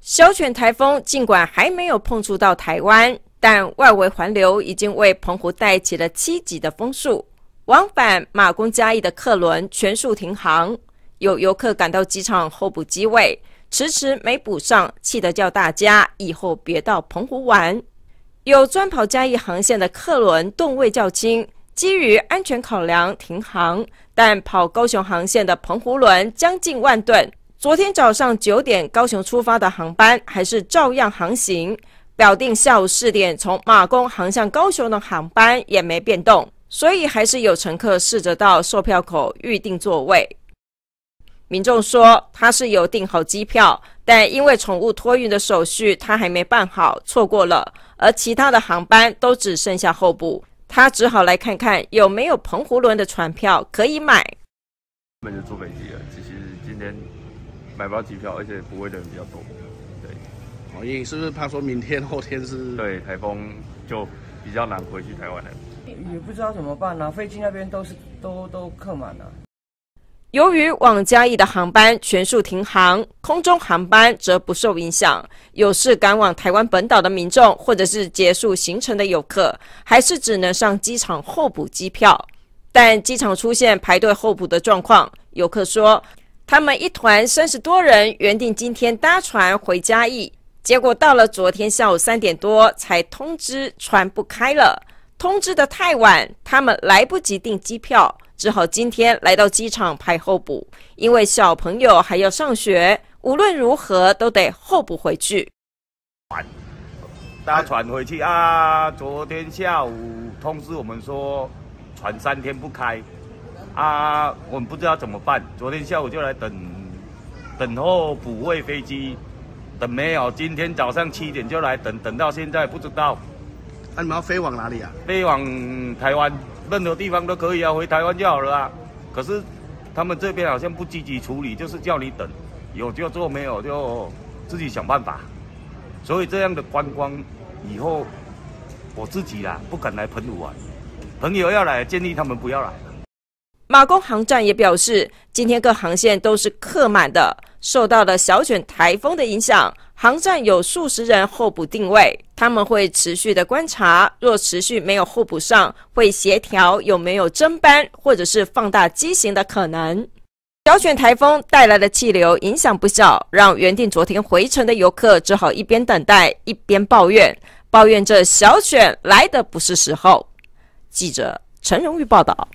小犬台风尽管还没有碰触到台湾，但外围环流已经为澎湖带起了七级的风速。往返马公、嘉义的客轮全速停航，有游客赶到机场候补机位，迟迟没补上，气得叫大家以后别到澎湖玩。有专跑嘉义航线的客轮动位较轻，基于安全考量停航，但跑高雄航线的澎湖轮将近万吨。昨天早上九点高雄出发的航班还是照样航行，表定下午四点从马公航向高雄的航班也没变动，所以还是有乘客试着到售票口预订座位。民众说他是有订好机票，但因为宠物托运的手续他还没办好，错过了。而其他的航班都只剩下候补，他只好来看看有没有澎湖轮的船票可以买。那就坐飞机了，其实今天。买不到机票，而且不会的人比较多。对，所以是不是怕说明天后天是？对，台风就比较难回去台湾了。也不知道怎么办呢，飞机那边都是都都客满了。由于往嘉义的航班全数停航，空中航班则不受影响。有事赶往台湾本岛的民众，或者是结束行程的游客，还是只能上机场候补机票。但机场出现排队候补的状况，游客说。他们一团三十多人，原定今天搭船回嘉义，结果到了昨天下午三点多才通知船不开了。通知的太晚，他们来不及订机票，只好今天来到机场排候补。因为小朋友还要上学，无论如何都得候补回去。船，搭船回去啊！昨天下午通知我们说，船三天不开。啊，我们不知道怎么办。昨天下午就来等，等候补位飞机，等没有。今天早上七点就来等，等到现在不知道。那你们要飞往哪里啊？飞往台湾，任何地方都可以啊，回台湾就好了。可是他们这边好像不积极处理，就是叫你等，有就做，没有就自己想办法。所以这样的观光以后，我自己啦不敢来澎湖玩，朋友要来建议他们不要来。马公航站也表示，今天各航线都是客满的。受到了小卷台风的影响，航站有数十人候补定位。他们会持续的观察，若持续没有候补上，会协调有没有增班或者是放大机型的可能。小卷台风带来的气流影响不小，让原定昨天回程的游客只好一边等待一边抱怨，抱怨这小卷来的不是时候。记者陈荣玉报道。